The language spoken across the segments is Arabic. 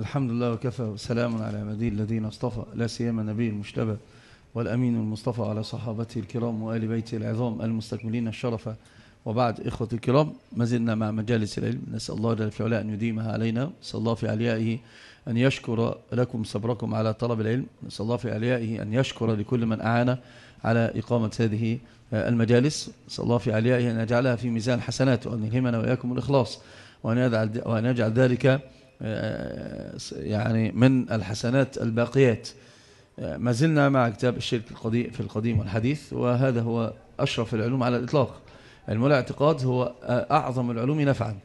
الحمد لله وكفى وسلام على عباده الذين اصطفى لا سيما النبي المجتبى والأمين المصطفى على صحابته الكرام وآل بيته العظام المستكملين الشرف وبعد إخوة الكرام ما زلنا مع مجالس العلم نسأل الله جل في علاه أن يديمها علينا نسأل الله في عليائه أن يشكر لكم صبركم على طلب العلم نسأل الله في عليائه أن يشكر لكل من أعان على إقامة هذه المجالس نسأل الله في عليائه أن يجعلها في ميزان حسنات وأن يلهمنا وإياكم الإخلاص وأن يجعل ذلك آه، آه، يعني من الحسنات الباقيات آه، ما زلنا مع كتاب الشرك القديم في القديم والحديث وهذا هو أشرف العلوم على الإطلاق علم الاعتقاد هو أعظم العلوم نفعا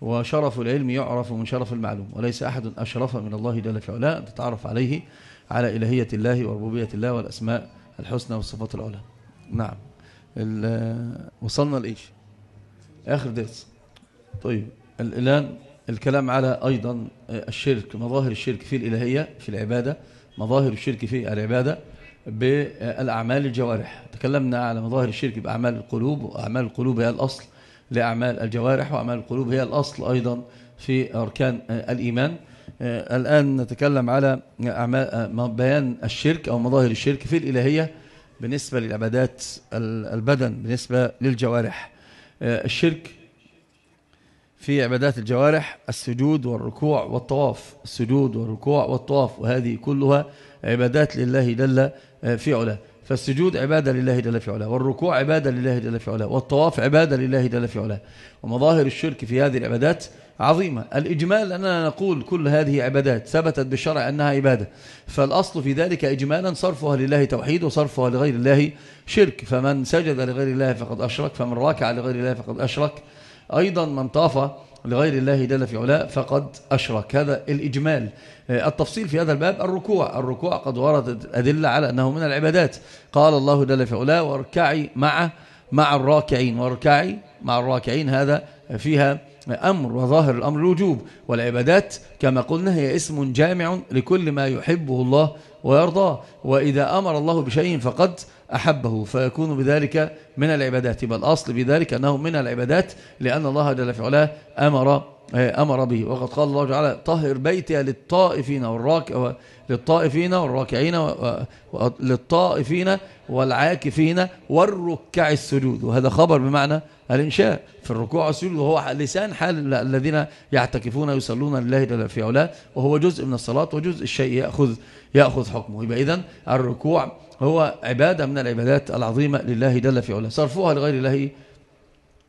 وشرف العلم يعرف من شرف المعلوم وليس أحد أشرف من الله جل في علاه تتعرف عليه على إلهية الله وربوبية الله والأسماء الحسنى والصفات العلى نعم وصلنا لإيش آخر درس طيب الآن الكلام على أيضا آه، الشرك مظاهر الشرك في الإلهية في العبادة مظاهر الشرك في العبادة بالأعمال الجوارح تكلمنا على مظاهر الشرك بأعمال القلوب وأعمال القلوب هي الأصل لأعمال الجوارح وأعمال القلوب هي الأصل أيضا في أركان آه، الإيمان آه، الآن نتكلم على أعمال بيان الشرك أو مظاهر الشرك في الإلهية بالنسبة للعبادات البدن بالنسبة للجوارح الشرك في عبادات الجوارح السجود والركوع والطواف السجود والركوع والطواف وهذه كلها عبادات لله جل آه، في علاه فالسجود عبادة لله جل في علاه والركوع عبادة لله جل في علاه والطواف عبادة لله جل في علاه ومظاهر الشرك في هذه العبادات عظيمة الإجمال أننا نقول كل هذه عبادات ثبتت بالشرع أنها عبادة فالأصل في ذلك إجمالا صرفها لله توحيد وصرفها لغير الله شرك فمن سجد لغير الله فقد أشرك فمن راكع لغير الله فقد أشرك أيضا من طاف لغير الله دل في علاء فقد أشرك هذا الإجمال آه، التفصيل في هذا الباب الركوع الركوع قد وردت أدلة على أنه من العبادات قال الله دل في علاء واركعي مع مع الراكعين واركعي مع الراكعين هذا فيها أمر وظاهر الأمر الوجوب والعبادات كما قلنا هي اسم جامع لكل ما يحبه الله ويرضاه وإذا أمر الله بشيء فقد أحبه فيكون بذلك من العبادات بل الأصل بذلك أنه من العبادات لأن الله جل في علاه أمر آه، أمر به وقد قال الله تعالى طهر بيتي للطائفين والراك للطائفين والراكعين للطائفين والعاكفين والركع السجود وهذا خبر بمعنى الإنشاء في الركوع والسجود وهو لسان حال الذين يعتكفون يصلون لله جل في علاه وهو جزء من الصلاة وجزء الشيء يأخذ يأخذ حكمه يبقى إذن الركوع هو عبادة من العبادات العظيمة لله دل في علاه صرفوها لغير الله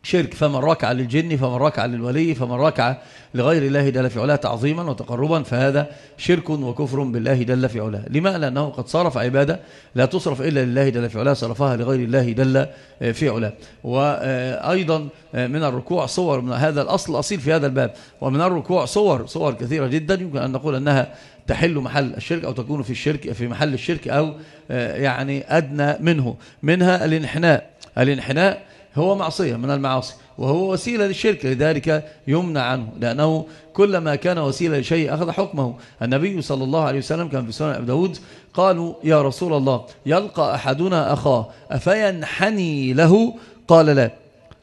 شرك فمن ركع للجن فمن ركع للولي فمن ركع لغير الله دل في علاه تعظيما وتقربا فهذا شرك وكفر بالله دل في علاه لما لأنه قد صرف عبادة لا تصرف إلا لله دل في علاه صرفها لغير الله دل في علاه وأيضا من الركوع صور من هذا الأصل أصيل في هذا الباب ومن الركوع صور صور كثيرة جدا يمكن أن نقول أنها تحل محل الشرك أو تكون في الشرك في محل الشرك أو آه، يعني أدنى منه منها الانحناء الانحناء هو معصية من المعاصي وهو وسيلة للشرك لذلك يمنع عنه لأنه كلما كان وسيلة لشيء أخذ حكمه النبي صلى الله عليه وسلم كان في سنة أبي داود قالوا يا رسول الله يلقى أحدنا أخاه أفينحني له قال لا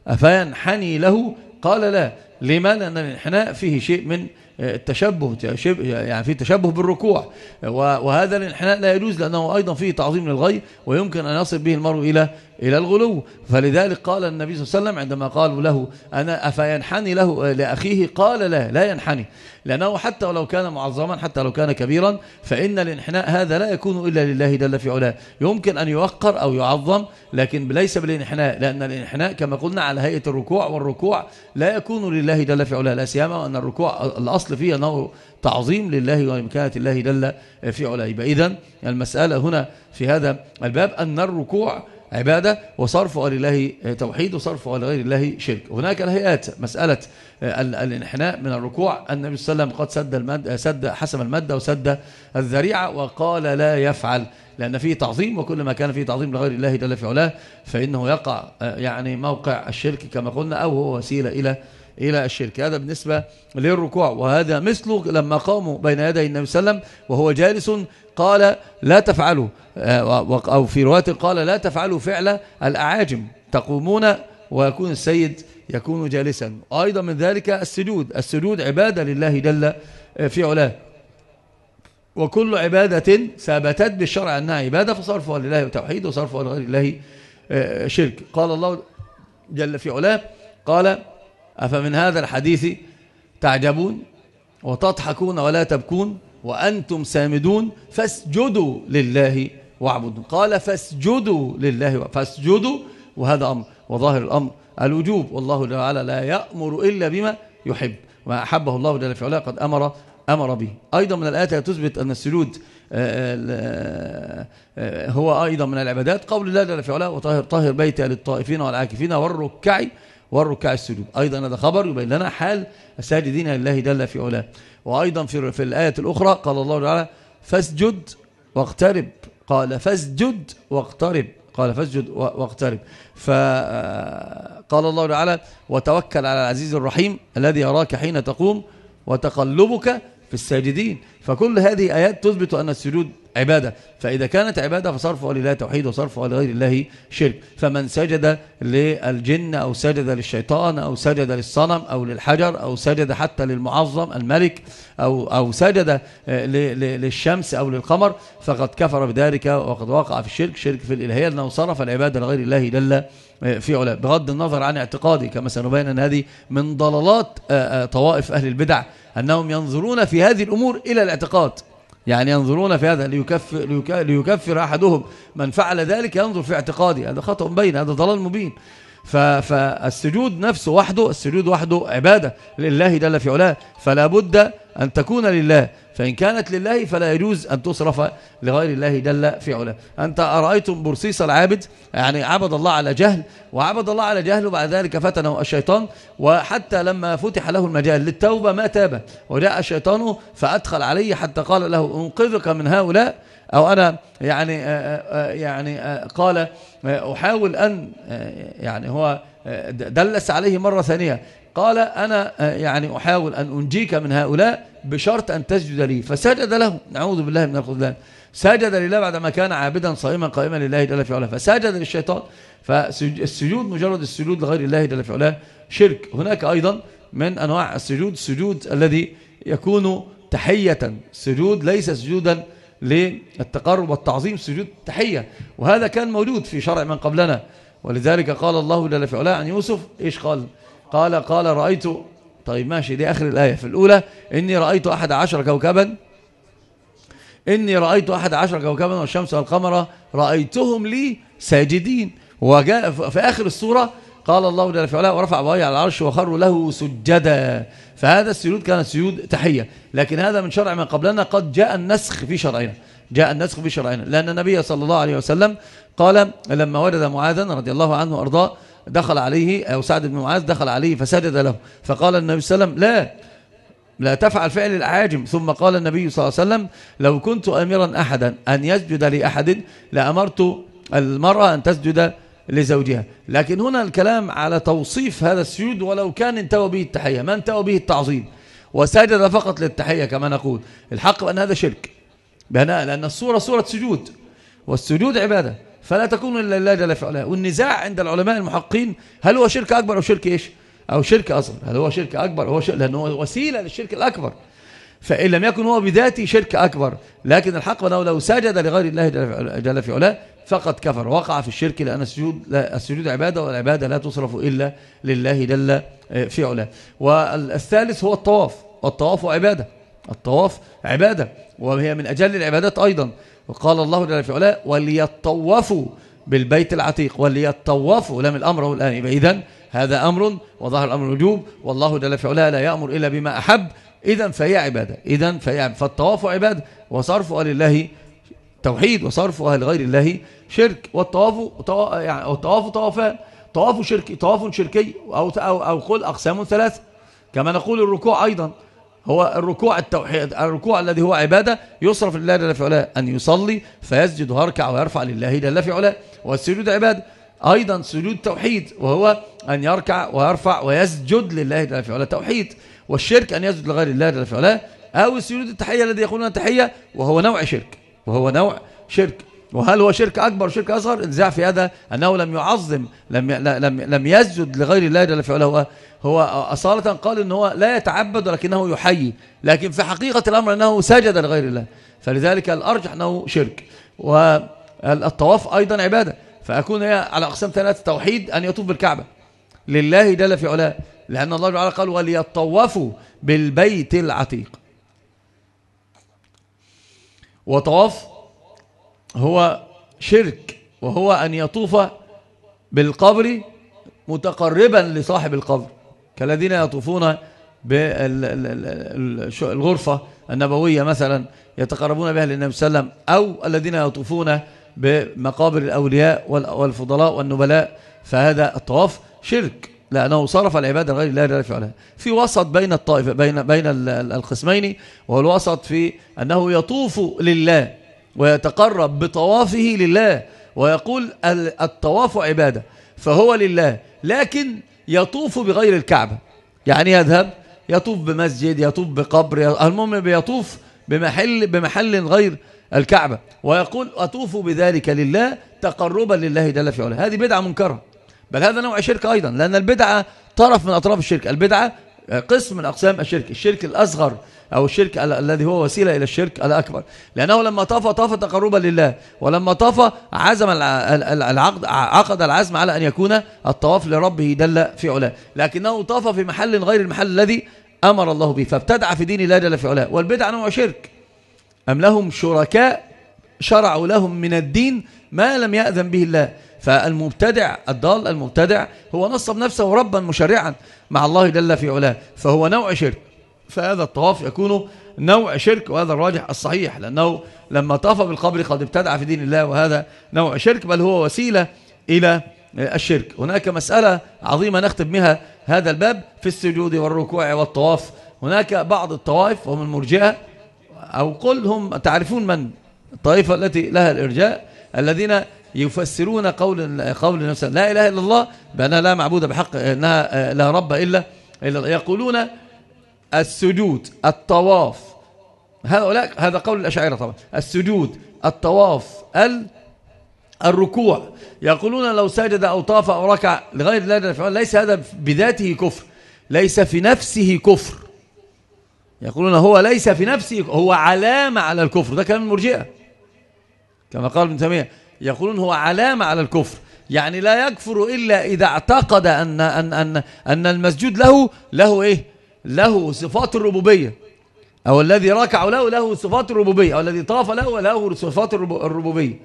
أفينحني له قال لا لماذا لأن الانحناء فيه شيء من التشبه يعني في تشبه بالركوع وهذا الانحناء لا يجوز لأنه أيضا فيه تعظيم للغي ويمكن أن يصل به المرء إلى إلى الغلو فلذلك قال النبي صلى الله عليه وسلم عندما قالوا له أنا أفينحني له لأخيه قال لا لا ينحني لأنه حتى ولو كان معظما حتى لو كان كبيرا فإن الانحناء هذا لا يكون إلا لله جل في علاه يمكن أن يوقر أو يعظم لكن ليس بالانحناء لأن الانحناء كما قلنا على هيئة الركوع والركوع لا يكون لله جل في علاه لا سيما أن الركوع الأصل فيه أنه تعظيم لله وإمكانة الله جل في علاه إذا المسألة هنا في هذا الباب أن الركوع عبادة وصرفها لله توحيد وصرفها لغير الله شرك هناك الهيئات مسألة آه، الانحناء من الركوع النبي صلى الله عليه وسلم قد سد, المد سد حسم المادة وسد الذريعة وقال لا يفعل لأن فيه تعظيم وكل ما كان فيه تعظيم لغير الله جل في علاه فإنه يقع آه، يعني موقع الشرك كما قلنا أو هو وسيلة إلى إلى الشرك هذا بالنسبة للركوع وهذا مثله لما قاموا بين يدي النبي صلى الله عليه وسلم وهو جالس قال لا تفعلوا آه، أو في رواية قال لا تفعلوا فعل الأعاجم تقومون ويكون السيد يكون جالسا أيضا من ذلك السجود السجود عبادة لله جل في علاه وكل عبادة ثبتت بالشرع أنها عبادة فصرفها لله توحيد وصرفها لغير الله آه، شرك قال الله جل في علاه قال أفمن هذا الحديث تعجبون وتضحكون ولا تبكون وأنتم سامدون فاسجدوا لله واعبدوا قال فاسجدوا لله فاسجدوا وهذا أمر وظاهر الأمر الوجوب والله جل وعلا لا يأمر إلا بما يحب ما أحبه الله جل في علاه قد أمر أمر به أيضا من الآية تثبت أن السجود آه، آه، آه، هو أيضا من العبادات قول الله جل في علاه وطهر طهر بيتي للطائفين والعاكفين والركع والركع السجود أيضا هذا خبر يبين لنا حال الساجدين لله جل في علاه وأيضا في, في الآية الأخرى قال الله تعالى فاسجد واقترب قال فاسجد واقترب قال فاسجد واقترب فقال آه، الله تعالى وتوكل على العزيز الرحيم الذي يراك حين تقوم وتقلبك في الساجدين فكل هذه آيات تثبت أن السجود عبادة فإذا كانت عبادة فصرفها لله توحيد وصرفها لغير الله شرك فمن سجد للجن أو سجد للشيطان أو سجد للصنم أو للحجر أو سجد حتى للمعظم الملك أو, أو سجد آه، للشمس أو للقمر فقد كفر بذلك وقد وقع في الشرك شرك في الإلهية لأنه صرف العبادة لغير الله جل آه، في علاء بغض النظر عن اعتقادي كما سنبين أن هذه من ضلالات آه، آه، طوائف أهل البدع أنهم ينظرون في هذه الأمور إلى الاعتقاد يعني ينظرون في هذا ليكفر, ليكفر أحدهم من فعل ذلك ينظر في اعتقادي هذا خطأ مبين هذا ضلال مبين فالسجود نفسه وحده السجود وحده عبادة لله جل في علاه فلا بد أن تكون لله فإن كانت لله فلا يجوز أن تصرف لغير الله جل في علاه أنت أرأيتم برصيص العابد يعني عبد الله على جهل وعبد الله على جهل وبعد ذلك فتنه الشيطان وحتى لما فتح له المجال للتوبة ما تاب وجاء الشيطان فأدخل عليه حتى قال له أنقذك من هؤلاء أو أنا يعني آه، آه، آه، يعني قال أحاول أن يعني هو دلس عليه مرة ثانية قال أنا يعني أحاول أن أنجيك من هؤلاء بشرط أن تسجد لي فسجد له نعوذ بالله من الخذلان سجد لله بعدما كان عابدا صائما قائما لله جل في علاه فسجد للشيطان فالسجود مجرد السجود لغير الله جل في علاه شرك هناك أيضا من أنواع السجود السجود الذي يكون تحية سجود ليس سجودا للتقرب والتعظيم سجود تحية وهذا كان موجود في شرع من قبلنا ولذلك قال الله جل في علاه عن يوسف إيش قال قال قال رأيت طيب ماشي دي آخر الآية في الأولى إني رأيت أحد عشر كوكبا إني رأيت أحد عشر كوكبا والشمس والقمر رأيتهم لي ساجدين وجاء في آخر السورة قال الله جل في علاه ورفع أبويه على العرش وخروا له سجدا فهذا السجود كان سجود تحية لكن هذا من شرع من قبلنا قد جاء النسخ في شرعنا جاء النسخ في شرعنا لأن النبي صلى الله عليه وسلم قال لما ولد معاذا رضي الله عنه وأرضاه دخل عليه أو سعد بن معاذ دخل عليه فسجد له فقال النبي صلى الله عليه وسلم لا لا تفعل فعل العاجم ثم قال النبي صلى الله عليه وسلم لو كنت أمرا أحدا أن يسجد لأحد لأمرت المرأة أن تسجد لزوجها لكن هنا الكلام على توصيف هذا السجود ولو كان انتوى به التحية ما انتوى به التعظيم وسجد فقط للتحية كما نقول الحق بأن هذا شرك بأن لأن الصورة صورة سجود والسجود عبادة فلا تكون إلا لله جل في علاه والنزاع عند العلماء المحقين هل هو شرك أكبر أو شرك إيش أو شرك أصغر هل هو شرك أكبر هو شرك لأنه هو وسيلة للشرك الأكبر فإن لم يكن هو بذاته شرك أكبر لكن الحق أنه لو سجد لغير الله جل في علاه فقد كفر وقع في الشرك لأن السجود, لا السجود عبادة والعبادة لا تصرف إلا لله جل آه، في علاه والثالث هو الطواف والطواف عبادة الطواف عبادة وهي من أجل العبادات أيضا وقال الله جل في علاه وليطوفوا بالبيت العتيق وليطوفوا لم الأمر هو الآن إذا هذا أمر وظهر الأمر الوجوب والله جل في علاه لا يأمر إلا بما أحب إذا فهي عبادة إذا فهي عبادة فالطواف عبادة وصرفها لله توحيد وصرفها لغير الله شرك والطواف يعني الطواف طوافان طواف شركي طواف شركي أو أو أو قل أقسام ثلاثة كما نقول الركوع أيضا هو الركوع التوحيد الركوع الذي هو عبادة يصرف لله جل في علاه أن يصلي فيسجد ويركع ويرفع لله جل في علاه والسجود عبادة أيضا سجود توحيد وهو أن يركع ويرفع ويسجد لله جل في علاه توحيد والشرك أن يسجد لغير الله جل في علاه أو سجود التحية الذي يقولون تحية وهو نوع شرك وهو نوع شرك وهل هو شرك أكبر وشرك أصغر النزاع في هذا أنه لم يعظم لم, لم, لم يسجد لغير الله جل في هو هو أصالة قال أنه هو لا يتعبد ولكنه يحيي لكن في حقيقة الأمر أنه سجد لغير الله فلذلك الأرجح أنه شرك والطواف أيضا عبادة فأكون هي على أقسام ثلاثة توحيد أن يطوف بالكعبة لله جل في علاه لأن الله تعالى قال وليطوفوا بالبيت العتيق وطواف هو شرك وهو أن يطوف بالقبر متقربا لصاحب القبر كالذين يطوفون بالغرفة النبوية مثلا يتقربون بها للنبي صلى الله عليه وسلم أو الذين يطوفون بمقابر الأولياء والفضلاء والنبلاء فهذا الطواف شرك لأنه صرف العبادة غير الله لا فعلها في وسط بين الطائفة بين بين القسمين وهو الوسط في أنه يطوف لله ويتقرب بطوافه لله ويقول الطواف عبادة فهو لله لكن يطوف بغير الكعبة يعني يذهب يطوف بمسجد يطوف بقبر المهم بيطوف بمحل, بمحل غير الكعبة ويقول أطوف بذلك لله تقربا لله جل في علاه هذه بدعة منكرة بل هذا نوع شرك أيضا لأن البدعة طرف من أطراف الشرك البدعة قسم من أقسام الشرك الشرك الأصغر أو الشرك الذي هو وسيلة إلى الشرك الأكبر لأنه لما طاف طاف تقربا لله ولما طاف عزم العقد عقد العزم على أن يكون الطواف لربه دل في علاه لكنه طاف في محل غير المحل الذي أمر الله به فابتدع في دين الله جل في علاه والبدع نوع شرك أم لهم شركاء شرعوا لهم من الدين ما لم يأذن به الله فالمبتدع الضال المبتدع هو نصب نفسه ربا مشرعا مع الله جل في علاه فهو نوع شرك فهذا الطواف يكون نوع شرك وهذا الراجح الصحيح لأنه لما طاف بالقبر قد ابتدع في دين الله وهذا نوع شرك بل هو وسيلة إلى الشرك هناك مسألة عظيمة نختم بها هذا الباب في السجود والركوع والطواف هناك بعض الطوائف وهم المرجئة أو قل هم تعرفون من الطائفة التي لها الإرجاء الذين يفسرون قول قول النبي لا إله إلا الله بأنها لا معبود بحق أنها لا رب إلا, إلا يقولون السجود الطواف هؤلاء هذا قول الأشاعرة طبعا السجود الطواف ال الركوع يقولون لو سجد أو طاف أو ركع لغير الله ليس هذا بذاته كفر ليس في نفسه كفر يقولون هو ليس في نفسه هو علامة على الكفر ده كلام المرجئة كما قال ابن تيمية يقولون هو علامة على الكفر يعني لا يكفر إلا إذا اعتقد أن, أن, أن, أن المسجود له له إيه له صفات الربوبية أو الذي ركع له له صفات الربوبية أو الذي طاف له له صفات الربوبية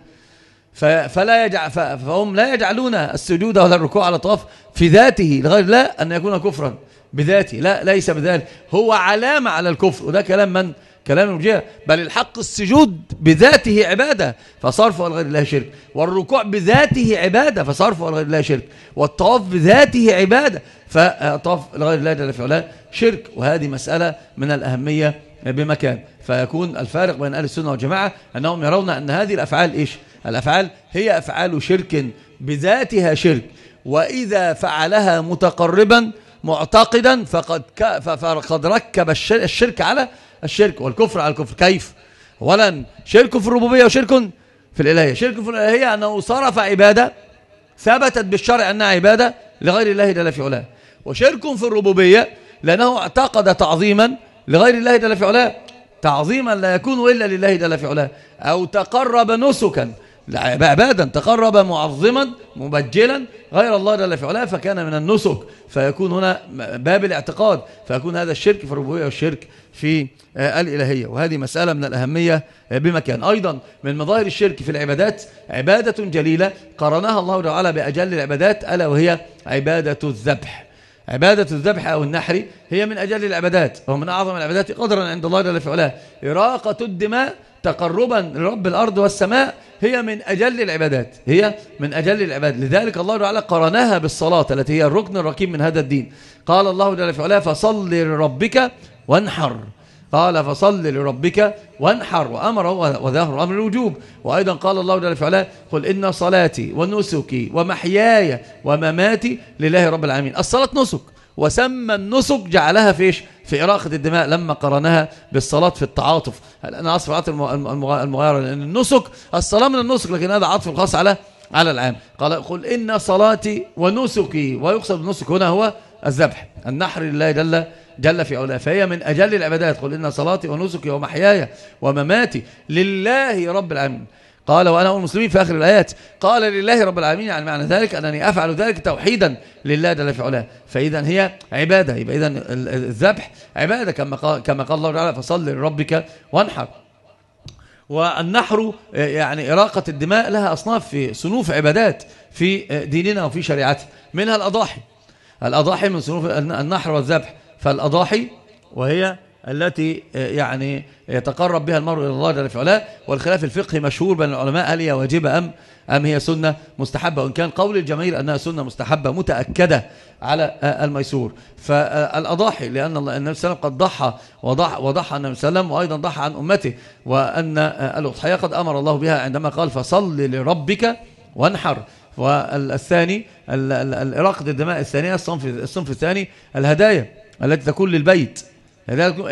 فلا يجع فهم لا يجعلون السجود ولا الركوع على طواف في ذاته لغير لا أن يكون كفرا بذاته لا ليس بذلك هو علامة على الكفر وده كلام من كلام المرجئه بل الحق السجود بذاته عبادة فصرفه لغير الله شرك والركوع بذاته عبادة فصرفه لغير الله شرك والطواف بذاته عبادة فاعطاف لغير الله جل في علاه شرك وهذه مسألة من الأهمية بمكان فيكون الفارق بين أهل السنة والجماعة أنهم يرون أن هذه الأفعال إيش الأفعال هي أفعال شرك بذاتها شرك وإذا فعلها متقربا معتقدا فقد ك... فقد ركب الشرك على الشرك والكفر على الكفر كيف اولا شرك في الربوبيه وشرك في الالهيه شرك في الالهيه انه صرف عباده ثبتت بالشرع انها عباده لغير الله جل في علاه وشرك في الربوبية لأنه اعتقد تعظيما لغير الله جل في علاه تعظيما لا يكون إلا لله جل في علاه أو تقرب نسكا عبادا تقرب معظما مبجلا غير الله جل في علاه فكان من النسك فيكون هنا باب الاعتقاد فيكون هذا الشرك في الربوبيه والشرك في آه، الالهيه وهذه مساله من الاهميه آه، بمكان ايضا من مظاهر الشرك في العبادات عباده جليله قرنها الله تعالى باجل العبادات الا وهي عباده الذبح عبادة الذبح أو النحر هي من أجل العبادات أو من أعظم العبادات قدرا عند الله جل في علاه إراقة الدماء تقربا لرب الأرض والسماء هي من أجل العبادات هي من أجل العبادات لذلك الله تعالى قرناها بالصلاة التي هي الركن الركيم من هذا الدين قال الله جل في علاه فصل لربك وانحر قال فصل لربك وانحر وأمر وذهر أمر الوجوب وأيضا قال الله جل وعلا قل إن صلاتي ونسكي ومحياي ومماتي لله رب العالمين الصلاة نسك وسمى النسك جعلها في إيش؟ في إراقة الدماء لما قرنها بالصلاة في التعاطف أنا أصف المغايرة لأن النسك الصلاة من النسك لكن هذا عطف الخاص على على العام قال قل إن صلاتي ونسكي ويقصد النسك هنا هو الذبح النحر لله جل جل في علاه فهي من أجل العبادات قل إن صلاتي ونسكي ومحياي ومماتي لله رب العالمين قال وأنا أقول المسلمين في آخر الآيات قال لله رب العالمين يعني معنى ذلك أنني أفعل ذلك توحيدا لله جل في علاه فإذا هي عبادة يبقى إذا الذبح عبادة كما قال, كما قال الله تعالى فصل لربك وانحر والنحر آه، يعني إراقة الدماء لها أصناف في صنوف عبادات في آه، ديننا وفي شريعتنا منها الأضاحي الأضاحي من صنوف النحر والذبح فالأضاحي وهي التي آه، يعني يتقرب بها المرء إلى الله جل في علاه والخلاف الفقهي مشهور بين العلماء هل هي واجبة أم أم هي سنة مستحبة وإن كان قول الجماهير أنها سنة مستحبة متأكدة على آه، الميسور فالأضاحي لأن النبي صلى الله عليه وسلم قد ضحى وضحى, وضحى النبي صلى الله عليه وسلم وأيضا ضحى عن أمته وأن آه، الأضحية قد أمر الله بها عندما قال فصل لربك وانحر والثاني رقد الدماء الثانية الصنف الثاني الهدايا التي تكون للبيت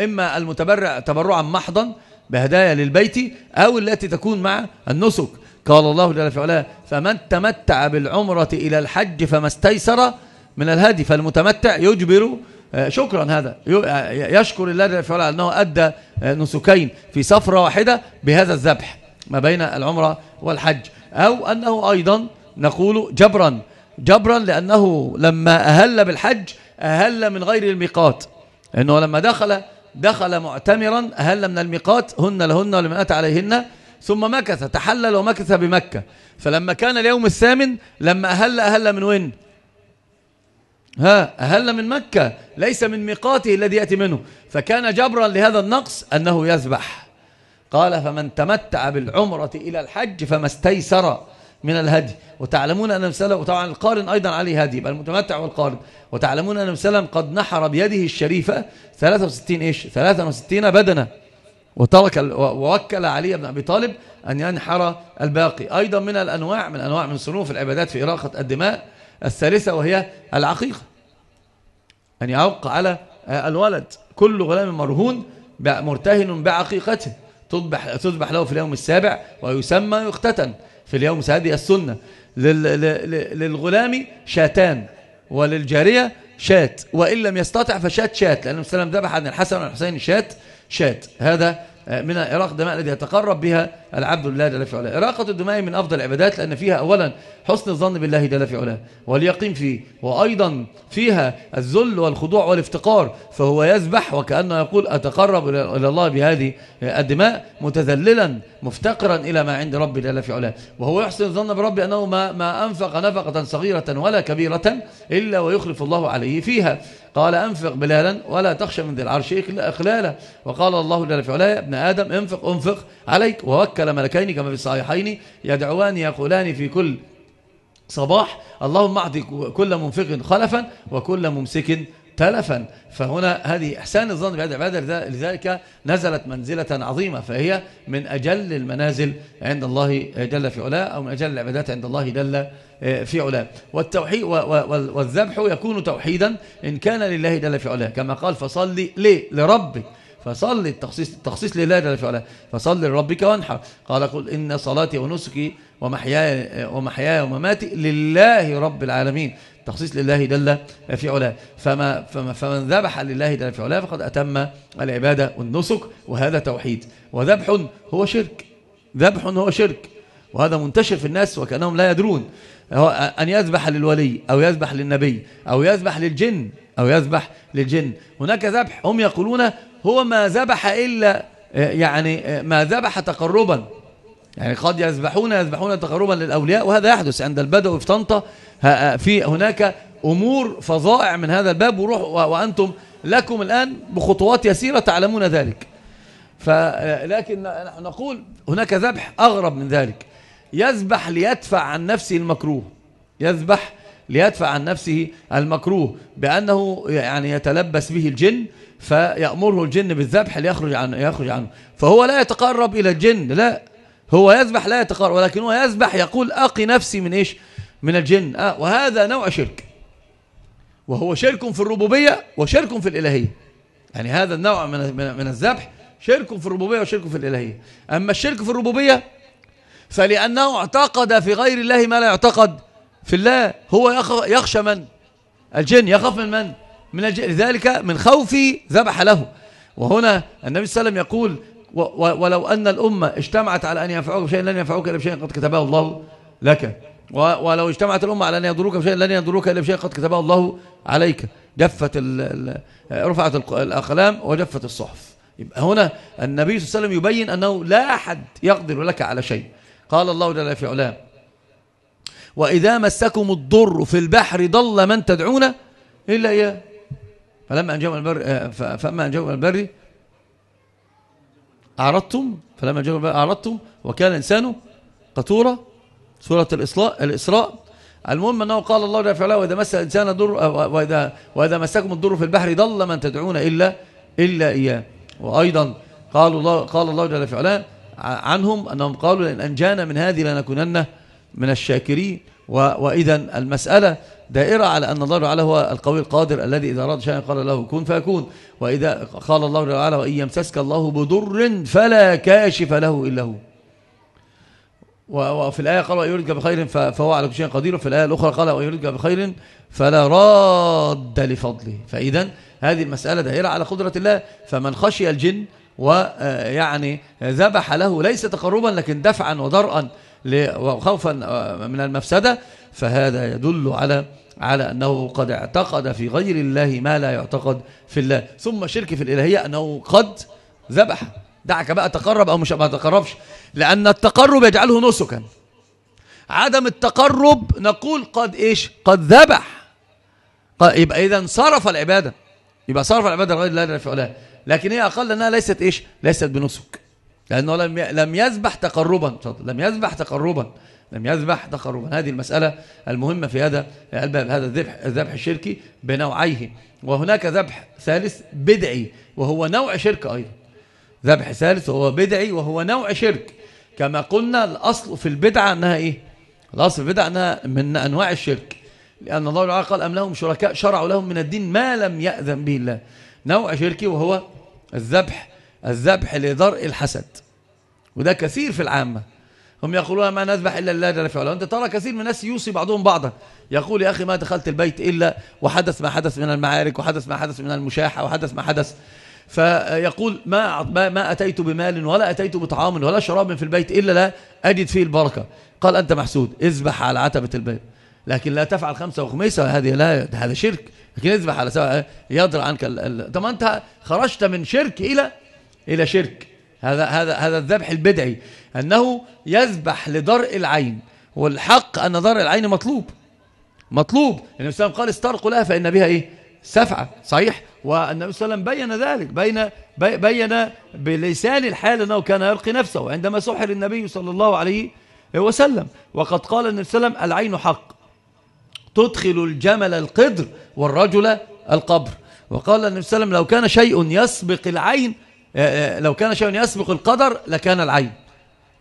إما المتبرع تبرعا محضا بهدايا للبيت أو التي تكون مع النسك قال الله جل في علاه فمن تمتع بالعمرة إلى الحج فما استيسر من الهدي فالمتمتع يجبر آه، شكرا هذا آه، يشكر الله جل في علاه أنه أدى آه، نسكين في سفرة واحدة بهذا الذبح ما بين العمرة والحج أو أنه أيضا نقول جبرا جبرا لأنه لما أهل بالحج أهل من غير الميقات أنه لما دخل دخل معتمرا أهل من الميقات هن لهن ولمن أتى عليهن ثم مكث تحلل ومكث بمكة فلما كان اليوم الثامن لما أهل أهل من وين ها أهل من مكة ليس من ميقاته الذي يأتي منه فكان جبرا لهذا النقص أنه يذبح قال فمن تمتع بالعمرة إلى الحج فما استيسر من الهدي وتعلمون أن مسلم وطبعا القارن أيضا عليه هدي يبقى المتمتع والقارن وتعلمون أن مسلم قد نحر بيده الشريفة 63 إيش 63 بدنة وترك ووكل علي بن أبي طالب أن ينحر الباقي أيضا من الأنواع من أنواع من صنوف العبادات في إراقة الدماء الثالثة وهي العقيقة أن يعق على آه، الولد كل غلام مرهون مرتهن بعقيقته تذبح, تذبح له في اليوم السابع ويسمى يختتن في اليوم هذه السنة للغلام شاتان وللجارية شات وإن لم يستطع فشات شات لأن السلام ذبح عن الحسن والحسين شات شات هذا آه، من إراقة الدماء الذي يتقرب بها العبد لله جل في علاه إراقة الدماء من أفضل العبادات لأن فيها أولا حسن الظن بالله جل في علاه واليقين فيه وأيضا فيها الذل والخضوع والافتقار فهو يذبح وكأنه يقول أتقرب إلى الله بهذه الدماء متذللا مفتقرا إلى ما عند ربي جل في علاه وهو يحسن الظن بربي أنه ما, ما أنفق نفقة صغيرة ولا كبيرة إلا ويخلف الله عليه فيها قال أنفق بلالا ولا تخشى من ذي العرش إخلالا وقال الله جل في علاه يا ابن آدم أنفق أنفق عليك ووكل ملكين كما في الصحيحين يدعوان يقولان في كل صباح اللهم أعطي كل منفق خلفا وكل ممسك تلفا فهنا هذه إحسان الظن بعد عبادة لذلك نزلت منزلة عظيمة فهي من أجل المنازل عند الله جل في علاه أو من أجل العبادات عند الله جل آه، في علاه والتوحيد والذبح يكون توحيدا إن كان لله جل في علاه كما قال فصلي ليه لربك فصلي التخصيص التخصيص لله جل في علاه فصلي لربك وانحر قال قل إن صلاتي ونسكي ومحياي ومحياي ومماتي لله رب العالمين تخصيص لله جل في علاه فما فما فمن ذبح لله جل في علاه فقد أتم العبادة والنسك وهذا توحيد وذبح هو شرك ذبح هو شرك وهذا منتشر في الناس وكأنهم لا يدرون أن يذبح للولي أو يذبح للنبي أو يذبح للجن أو يذبح للجن هناك ذبح هم يقولون هو ما ذبح إلا يعني ما ذبح تقربا يعني قد يذبحون يذبحون تقربا للأولياء وهذا يحدث عند البدو في طنطا في هناك أمور فظائع من هذا الباب وروح وأنتم لكم الآن بخطوات يسيرة تعلمون ذلك لكن نقول هناك ذبح أغرب من ذلك يذبح ليدفع عن نفسه المكروه يذبح ليدفع عن نفسه المكروه بأنه يعني يتلبس به الجن فيأمره الجن بالذبح ليخرج عنه, يخرج عنه فهو لا يتقرب إلى الجن لا هو يذبح لا يتقرب ولكن هو يذبح يقول أقي نفسي من إيش من الجن آه وهذا نوع شرك وهو شرك في الربوبية وشرك في الإلهية يعني هذا النوع من من الذبح شرك في الربوبية وشرك في الإلهية أما الشرك في الربوبية فلأنه اعتقد في غير الله ما لا يعتقد في الله هو يخشى من الجن يخاف من من من الجن لذلك من خوفي ذبح له وهنا النبي صلى الله عليه وسلم يقول ولو أن الأمة اجتمعت على أن ينفعوك بشيء لن ينفعوك إلا بشيء قد كتبه الله لك ولو اجتمعت الأمة على أن يضروك بشيء لن يضروك إلا بشيء قد كتبه الله عليك جفت رفعت الأقلام وجفت الصحف يبقى هنا النبي صلى الله عليه وسلم يبين أنه لا أحد يقدر لك على شيء قال الله جل في علاه وإذا مسكم الضر في البحر ضل من تدعون إلا إياه فلما أن جاءوا البر أن جاءوا البر أعرضتم فلما جاءوا البر أعرضتم وكان الإنسان قتورا سورة الإسراء, الإسراء المهم أنه قال الله جل وعلا وإذا مس الإنسان ضر وإذا, وإذا مسكم الضر في البحر ضل من تدعون إلا إلا إياه وأيضا قال الله, قال الله جل وعلا عنهم أنهم قالوا لئن أنجانا من هذه لنكونن من الشاكرين وإذا المسألة دائرة على أن الله تعالى هو القوي القادر الذي إذا أراد شيئا قال له كن فيكون وإذا قال الله تعالى وإن يمسسك الله بضر فلا كاشف له إلا هو وفي الآية قال ويردك بخير فهو على كل شيء قدير وفي الآية الأخرى قال ويردك بخير فلا راد لفضله فإذا هذه المسألة دائرة على قدرة الله فمن خشي الجن ويعني آه، ذبح له ليس تقربا لكن دفعا ودرءا وخوفا آه، من المفسدة فهذا يدل على على أنه قد اعتقد في غير الله ما لا يعتقد في الله ثم شرك في الإلهية أنه قد ذبح دعك بقى تقرب أو مش ما تقربش لأن التقرب يجعله نسكا عدم التقرب نقول قد إيش قد ذبح قد يبقى إذا صرف العبادة يبقى صرف العبادة لغير الله علاه لكن هي أقل أنها ليست إيش ليست بنسك لأنه لم لم يذبح تقربا لم يذبح تقربا لم يذبح تقربا هذه المسألة المهمة في هذا الباب هذا الذبح الذبح الشركي بنوعيه وهناك ذبح ثالث بدعي وهو نوع شرك أيضا ذبح ثالث وهو بدعي وهو نوع شرك كما قلنا الأصل في البدعة أنها إيه الأصل في البدعة أنها من أنواع الشرك لأن الله تعالى قال أم لهم شركاء شرعوا لهم من الدين ما لم يأذن به الله نوع شركي وهو الذبح الذبح لدرء الحسد وده كثير في العامة هم يقولون ما نذبح إلا الله جل وعلا وأنت ترى كثير من الناس يوصي بعضهم بعضا يقول يا أخي ما دخلت البيت إلا وحدث ما حدث من المعارك وحدث ما حدث من المشاحة وحدث ما حدث فيقول ما ما أتيت بمال ولا أتيت بطعام ولا شراب في البيت إلا لا أجد فيه البركة قال أنت محسود اذبح على عتبة البيت لكن لا تفعل خمسة وخميسة هذه لا هذا شرك لكن اذبح على سواء يضر عنك ال... طب أنت خرجت من شرك إلى إلى شرك هذا هذا هذا الذبح البدعي أنه يذبح لدرء العين والحق أن درء العين مطلوب مطلوب النبي صلى يعني الله عليه وسلم قال استرقوا لها فإن بها إيه سفعة صحيح والنبي صلى الله عليه وسلم بين ذلك بين بين بلسان الحال أنه كان يرقي نفسه عندما سحر النبي صلى الله عليه وسلم وقد قال النبي صلى الله عليه وسلم العين حق تدخل الجمل القدر والرجل القبر وقال النبي صلى الله عليه وسلم لو كان شيء يسبق العين آه، آه، لو كان شيء يسبق القدر لكان العين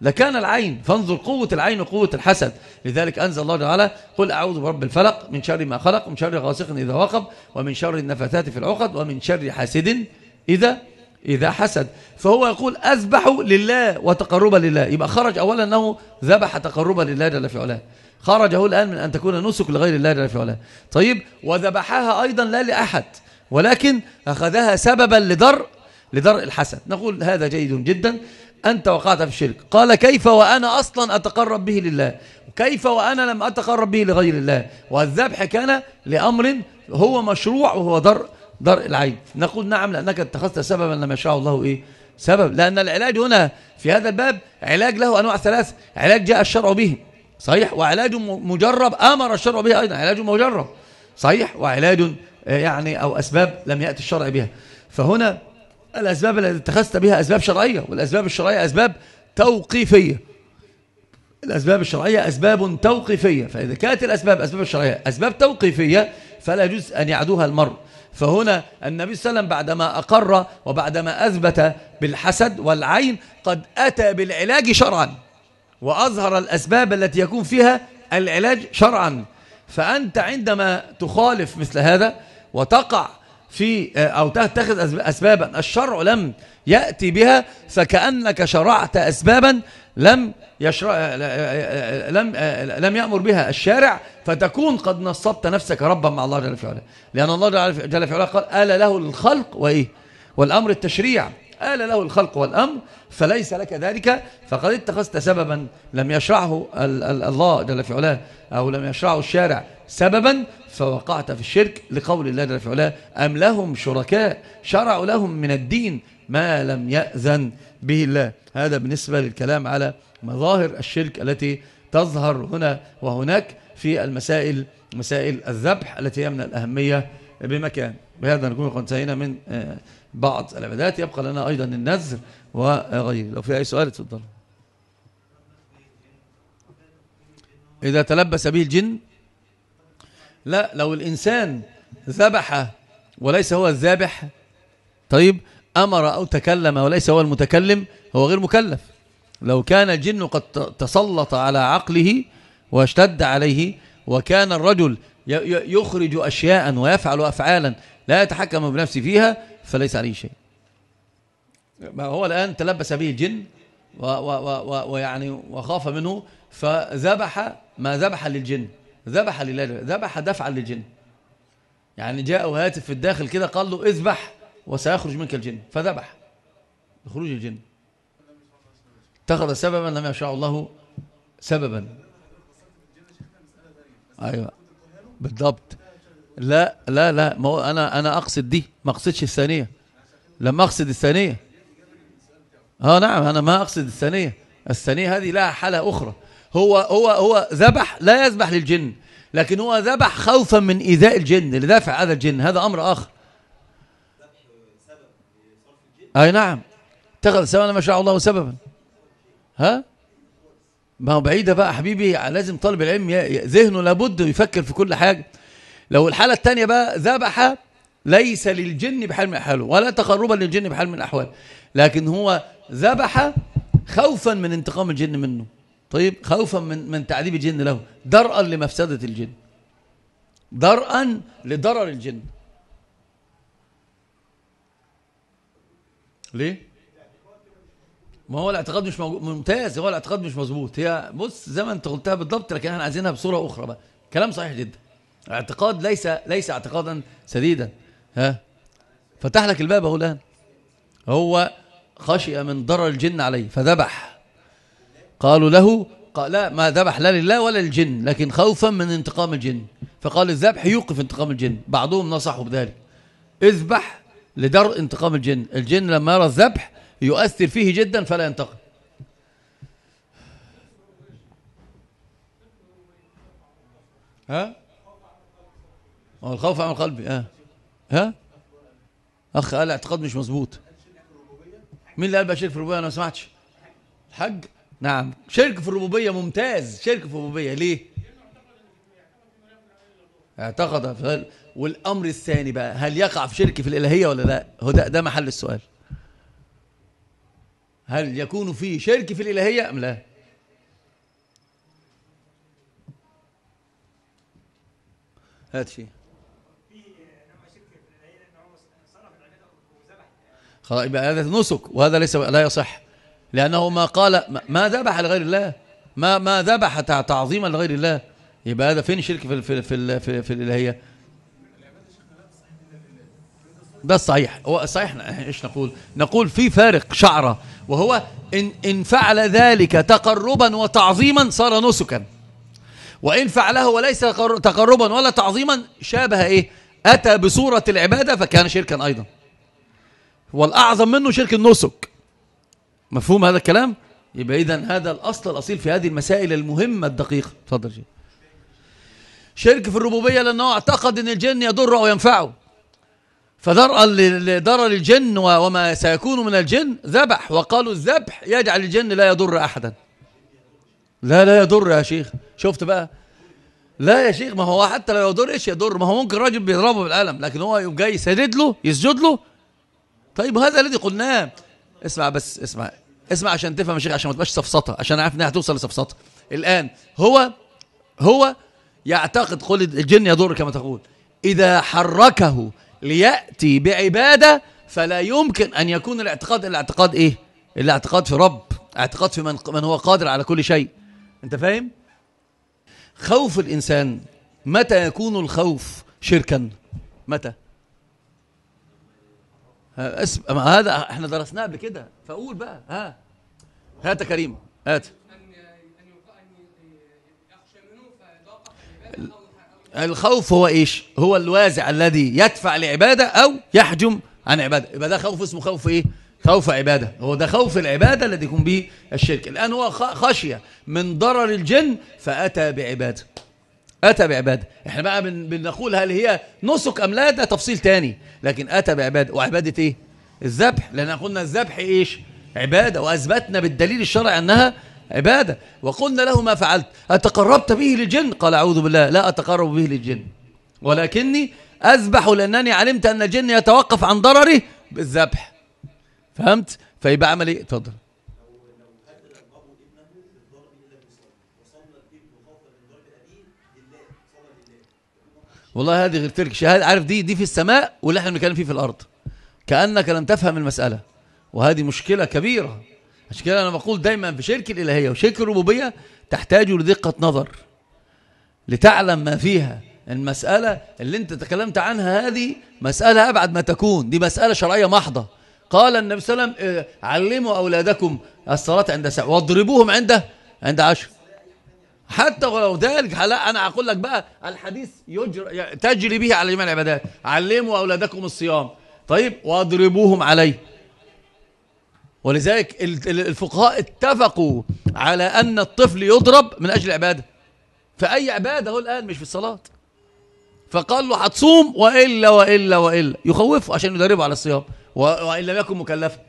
لكان العين فانظر قوة العين وقوة الحسد لذلك أنزل الله تعالى قل أعوذ برب الفلق من شر ما خلق من شر غاسق إذا وقب ومن شر النفثات في العقد ومن شر حاسد إذا إذا حسد فهو يقول أذبح لله وتقربا لله يبقى خرج أولا أنه ذبح تقربا لله جل في علاه خرج هو الآن من أن تكون نسك لغير الله جل في علاه طيب وذبحها أيضا لا لأحد ولكن أخذها سببا لدرء لدرء الحسد نقول هذا جيد جدا أنت وقعت في الشرك قال كيف وأنا أصلا أتقرب به لله كيف وأنا لم أتقرب به لغير الله والذبح كان لأمر هو مشروع وهو درء درء العين نقول نعم لأنك اتخذت سببا لم يشاء الله إيه سبب لأن العلاج هنا في هذا الباب علاج له أنواع ثلاث علاج جاء الشرع به صحيح وعلاج مجرب أمر الشرع به أيضا علاج مجرب صحيح وعلاج آه، يعني أو أسباب لم يأتي الشرع بها فهنا الأسباب التي اتخذت بها أسباب شرعية والأسباب الشرعية أسباب توقيفية الأسباب الشرعية أسباب توقيفية فإذا كانت الأسباب أسباب الشرعية أسباب توقيفية فلا يجوز أن يعدوها المرء فهنا النبي صلى الله عليه وسلم بعدما أقر وبعدما أثبت بالحسد والعين قد أتى بالعلاج شرعا وأظهر الأسباب التي يكون فيها العلاج شرعا فأنت عندما تخالف مثل هذا وتقع في آه، أو تتخذ أسبابا الشرع لم يأتي بها فكأنك شرعت أسبابا لم يشرع آه، آه، لم لم يأمر بها الشارع فتكون قد نصبت نفسك ربا مع الله جل وعلا لأن الله جل وعلا قال ألا له الخلق وإيه والأمر التشريع آل له الخلق والأمر فليس لك ذلك فقد اتخذت سببا لم يشرعه الله جل في علاه أو لم يشرعه الشارع سببا فوقعت في الشرك لقول الله جل في علاه أم لهم شركاء شرعوا لهم من الدين ما لم يأذن به الله هذا بالنسبة للكلام على مظاهر الشرك التي تظهر هنا وهناك في المسائل مسائل الذبح التي هي من الأهمية بمكان بهذا نكون قد انتهينا من آه، بعض العبادات يبقى لنا أيضا النذر وغيره لو في أي سؤال تفضل إذا تلبس به الجن لا لو الإنسان ذبح وليس هو الذابح طيب أمر أو تكلم وليس هو المتكلم هو غير مكلف لو كان الجن قد تسلط على عقله واشتد عليه وكان الرجل يخرج أشياء ويفعل أفعالا لا يتحكم بنفسه فيها فليس عليه شيء ما هو الآن تلبس به الجن ويعني وخاف منه فذبح ما ذبح للجن ذبح لله ذبح دفعا للجن يعني جاء هاتف في الداخل كده قال له اذبح وسيخرج منك الجن فذبح خروج الجن اتخذ سببا لم يشاء الله سببا ايوه بالضبط لا لا لا ما هو انا انا اقصد دي ما اقصدش الثانيه لما اقصد الثانيه اه نعم انا ما اقصد الثانيه الثانيه هذه لها حاله اخرى هو هو هو ذبح لا يذبح للجن لكن هو ذبح خوفا من ايذاء الجن لدافع هذا الجن هذا امر اخر اي نعم اتخذ سبب ما شاء الله سببا ها ما هو بعيده بقى حبيبي لازم طالب العلم ذهنه لابد يفكر في كل حاجه لو الحالة الثانية بقى ذبح ليس للجن بحال من أحواله ولا تقربا للجن بحال من الأحوال لكن هو ذبح خوفا من انتقام الجن منه طيب خوفا من من تعذيب الجن له درءا لمفسدة الجن درءا لضرر الجن ليه ما هو الاعتقاد مش موجود ممتاز هو الاعتقاد مش مظبوط هي بص زي ما انت قلتها بالضبط لكن احنا عايزينها بصوره اخرى بقى كلام صحيح جدا اعتقاد ليس ليس اعتقادا سديدا ها فتح لك الباب اهو الان هو خشي من ضرر الجن عليه فذبح قالوا له قال لا ما ذبح لا لله ولا للجن لكن خوفا من انتقام الجن فقال الذبح يوقف انتقام الجن بعضهم نصحوا بذلك اذبح لدرء انتقام الجن الجن لما يرى الذبح يؤثر فيه جدا فلا ينتقم ها الخوف عمل قلبي اه ها اخ قال اعتقاد مش مظبوط مين اللي قال بقى شرك في الربوبيه انا ما سمعتش الحاج نعم شرك في الربوبيه ممتاز شرك في الربوبيه ليه اعتقد والامر الثاني بقى هل يقع في شرك في الالهيه ولا لا هو ده, ده محل السؤال هل يكون فيه شرك في الالهيه ام لا هات شيء يبقى هذا نسك وهذا ليس لا يصح لأنه ما قال ما ذبح لغير الله ما ما ذبح تعظيما لغير الله يبقى هذا فين شرك في في في, في, في الالهيه ده الصحيح هو صحيح ايش نقول نقول في فارق شعره وهو ان ان فعل ذلك تقربا وتعظيما صار نسكا وان فعله وليس تقربا ولا تعظيما شابه ايه اتى بصوره العباده فكان شركا ايضا والاعظم منه شرك النسك مفهوم هذا الكلام يبقى اذا هذا الاصل الاصيل في هذه المسائل المهمه الدقيقه اتفضل شيخ شرك في الربوبيه لانه اعتقد ان الجن يضره او ينفعه فدرءا لضرر الجن وما سيكون من الجن ذبح وقالوا الذبح يجعل الجن لا يضر احدا لا لا يضر يا شيخ شفت بقى لا يا شيخ ما هو حتى لو يضر ايش يضر ما هو ممكن راجل بيضربه بالقلم لكن هو جاي يسدد له يسجد له طيب هذا الذي قلناه اسمع بس اسمع اسمع عشان تفهم يا شيخ عشان ما تبقاش سفسطه عشان عارف انها هتوصل لسفسطه الان هو هو يعتقد قل الجن يضر كما تقول اذا حركه لياتي بعباده فلا يمكن ان يكون الاعتقاد الا اعتقاد ايه الا اعتقاد في رب اعتقاد في من من هو قادر على كل شيء انت فاهم خوف الانسان متى يكون الخوف شركا متى اسم هذا احنا درسناه قبل كده فقول بقى ها هات يا كريم هات الخوف هو ايش هو الوازع الذي يدفع لعباده او يحجم عن عباده يبقى ده خوف اسمه خوف ايه خوف عباده هو ده خوف العباده الذي يكون به الشرك الان هو خشيه من ضرر الجن فاتى بعباده أتى أه بعبادة احنا بقى بن... بنقول هل هي نسك أم لا ده تفصيل تاني لكن أتى أه بعبادة وعبادة إيه الذبح لأن قلنا الذبح إيش عبادة وأثبتنا بالدليل الشرعي أنها عبادة وقلنا له ما فعلت أتقربت به للجن قال أعوذ بالله لا أتقرب به للجن ولكني أذبح لأنني علمت أن الجن يتوقف عن ضرري بالذبح فهمت فيبقى عمل إيه اتفضل والله هذه غير تلك شهاده عارف دي دي في السماء واللي احنا بنتكلم فيه في الارض كانك لم تفهم المساله وهذه مشكله كبيره عشان كده انا بقول دايما في شرك الالهيه وشرك الربوبيه تحتاج لدقه نظر لتعلم ما فيها المساله اللي انت تكلمت عنها هذه مساله ابعد ما تكون دي مساله شرعيه محضه قال النبي صلى الله عليه وسلم إيه، علموا اولادكم الصلاه عند واضربوهم عند عند عشر حتى ولو ذلك لا انا اقول لك بقى الحديث يجر تجري به على جميع العبادات علموا اولادكم الصيام طيب واضربوهم عليه ولذلك الفقهاء اتفقوا على ان الطفل يضرب من اجل العباده فاي عباده هو الان مش في الصلاه فقال له هتصوم والا والا والا يخوفه عشان يدربه على الصيام وان لم يكن مكلفا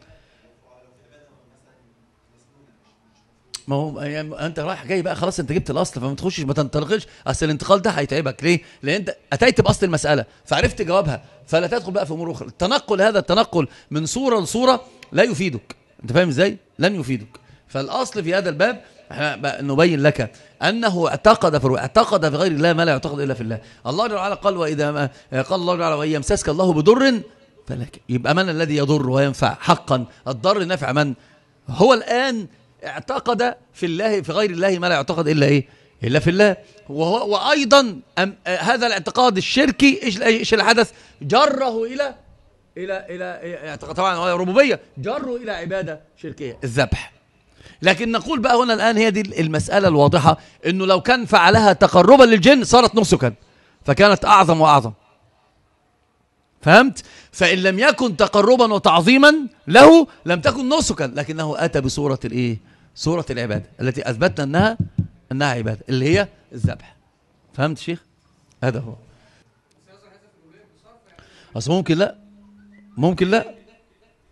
ما هو يعني انت رايح جاي بقى خلاص انت جبت الاصل فما تخشش ما تنطلقش اصل الانتقال ده هيتعبك ليه؟ لان انت اتيت باصل المساله فعرفت جوابها فلا تدخل بقى في امور اخرى التنقل هذا التنقل من صوره لصوره لا يفيدك انت فاهم ازاي؟ لن يفيدك فالاصل في هذا الباب احنا نبين لك انه اعتقد في اعتقد في غير الله ما لا يعتقد الا في الله الله جل وعلا قال واذا ما قال الله جل وعلا وان يمسسك الله بضر فلك يبقى من الذي يضر وينفع حقا الضر نفع من هو الان اعتقد في الله في غير الله ما لا يعتقد إلا إيه إلا في الله وهو وأيضا آه، هذا الاعتقاد الشركي إيش اللي حدث جره إلى إلى إلى إيه، طبعا ربوبية جره إلى عبادة شركية الذبح لكن نقول بقى هنا الآن هي دي المسألة الواضحة إنه لو كان فعلها تقربا للجن صارت نسكا فكانت أعظم وأعظم فهمت فإن لم يكن تقربا وتعظيما له لم تكن نسكا لكنه أتى بصورة الإيه صورة العبادة التي أثبتنا أنها أنها عبادة اللي هي الذبح فهمت شيخ هذا هو أصل ممكن لا ممكن لا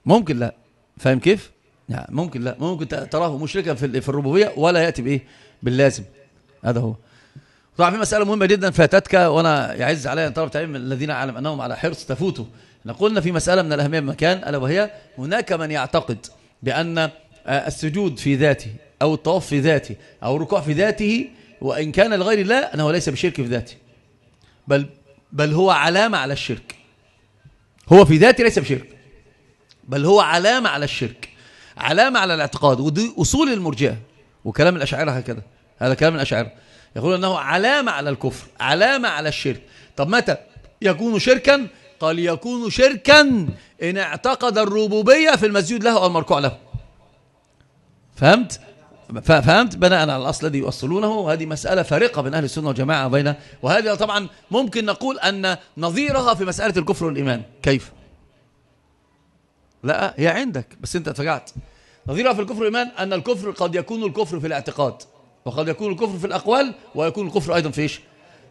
ممكن لا فاهم كيف يعني ممكن لا ممكن تراه مشركا في الربوبية ولا يأتي بإيه باللازم هذا هو طبعا في مسألة مهمة جدا فاتتك وأنا يعز علي أن طلبة علم الذين أعلم أنهم على حرص تفوتوا احنا قلنا في مسألة من الأهمية بمكان ألا وهي هناك من يعتقد بأن آه، السجود في ذاته أو الطواف في ذاته أو الركوع في ذاته وإن كان لغير الله أنه ليس بشرك في ذاته بل, بل هو علامة على الشرك هو في ذاته ليس بشرك بل هو علامة على الشرك علامة على الاعتقاد ودي أصول المرجئة وكلام الأشاعرة هكذا هذا كلام الأشاعرة يقول أنه علامة على الكفر علامة على الشرك طب متى يكون شركا قال يكون شركا إن اعتقد الربوبية في المسجود له أو المركوع له فهمت؟ فهمت بناء على الأصل الذي يؤصلونه هذه مسألة فارقة بين أهل السنة والجماعة بين وهذه طبعا ممكن نقول أن نظيرها في مسألة الكفر والإيمان كيف؟ لا هي عندك بس أنت اتفجعت نظيرها في الكفر والإيمان أن الكفر قد يكون الكفر في الاعتقاد وقد يكون الكفر في الأقوال ويكون الكفر أيضا في إيش؟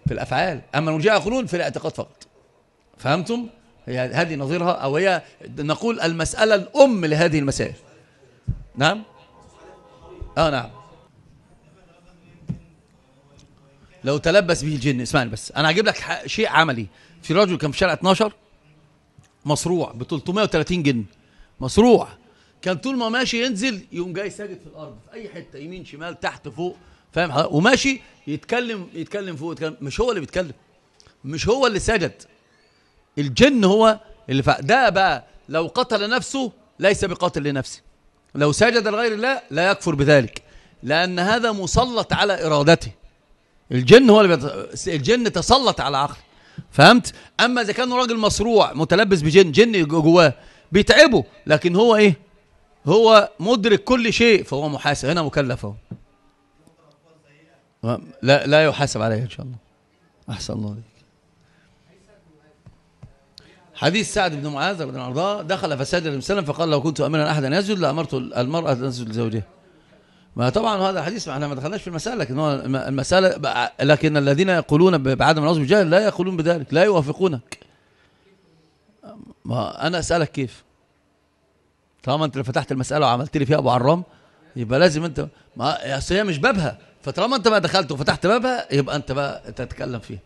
في الأفعال أما المرجعة يقولون في الاعتقاد فقط فهمتم؟ هي هذه نظيرها أو هي نقول المسألة الأم لهذه المسائل نعم؟ اه نعم لو تلبس به الجن اسمعني بس انا هجيب لك شيء عملي في رجل كان في شارع 12 مصروع ب 330 جن مصروع كان طول ما ماشي ينزل يقوم جاي ساجد في الارض في اي حته يمين شمال تحت فوق فاهم وماشي يتكلم يتكلم فوق يتكلم مش هو اللي بيتكلم مش هو اللي سجد الجن هو اللي فق ده بقى لو قتل نفسه ليس بقاتل لنفسه لو سجد لغير الله لا يكفر بذلك لأن هذا مسلط على إرادته الجن هو اللي الجن تسلط على عقله فهمت أما إذا كان راجل مصروع متلبس بجن جن جواه بيتعبه لكن هو إيه هو مدرك كل شيء فهو محاسب هنا مكلف اهو لا لا يحاسب عليه إن شاء الله أحسن الله ليك حديث سعد بن معاذ بن عرضاء دخل فسجد النبي صلى فقال لو كنت امرا احدا يسجد لامرت المراه ان تسجد لزوجها ما طبعا هذا حديث احنا ما دخلناش في المساله لكن هو المساله لكن الذين يقولون بعدم العزم الجاهل لا يقولون بذلك لا يوافقونك ما انا اسالك كيف طالما انت فتحت المساله وعملت لي فيها ابو عرام يبقى لازم انت ما اصل هي مش بابها فطالما انت بقى دخلت وفتحت بابها يبقى انت بقى تتكلم فيها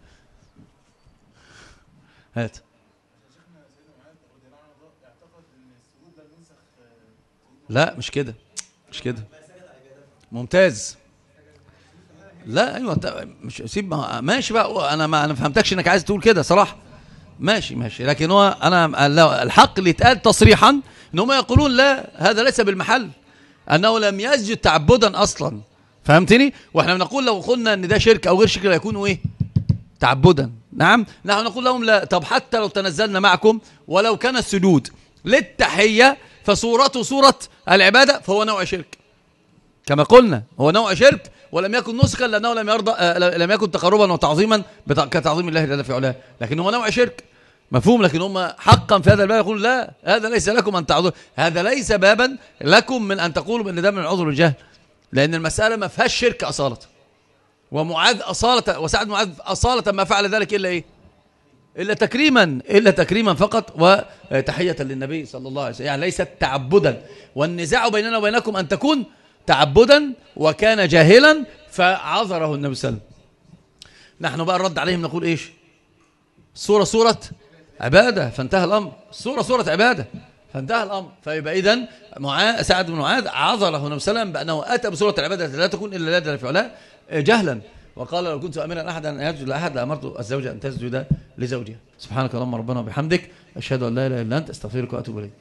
هات لا مش كده مش كده ممتاز لا ايوه مش سيب ماشي بقى انا ما انا فهمتكش انك عايز تقول كده صراحه ماشي ماشي لكن هو انا الحق اللي اتقال تصريحا ان هم يقولون لا هذا ليس بالمحل انه لم يسجد تعبدا اصلا فهمتني واحنا بنقول لو قلنا ان ده شرك او غير شرك هيكونوا ايه تعبدا نعم نحن نقول لهم لا طب حتى لو تنزلنا معكم ولو كان السجود للتحيه فصورته صورة العبادة فهو نوع شرك كما قلنا هو نوع شرك ولم يكن نسخا لأنه لم يرضى آه، لم يكن تقربا وتعظيما كتعظيم الله جل في علاه لكن هو نوع شرك مفهوم لكن هم حقا في هذا الباب يقول لا هذا ليس لكم أن تعذروا هذا ليس بابا لكم من أن تقولوا بأن ده من العذر والجهل لأن المسألة ما فيهاش شرك أصالة ومعاذ أصالة وسعد معاذ أصالة ما فعل ذلك إلا إيه إلا تكريما إلا تكريما فقط وتحية للنبي صلى الله عليه وسلم يعني ليست تعبدا والنزاع بيننا وبينكم أن تكون تعبدا وكان جاهلا فعذره النبي صلى الله عليه وسلم نحن بقى الرد عليهم نقول إيش صورة صورة عبادة فانتهى الأمر صورة صورة عبادة فانتهى الأمر فيبقى إذن سعد بن معاذ عذره النبي صلى الله عليه وسلم بأنه أتى بصورة العبادة لا تكون إلا لا فعلها جهلا وقال لو كنت امرا احدا ان يسجد لاحد لامرت الزوجه ان تسجد لزوجها سبحانك اللهم ربنا وبحمدك اشهد ان لا اله الا انت استغفرك واتوب اليك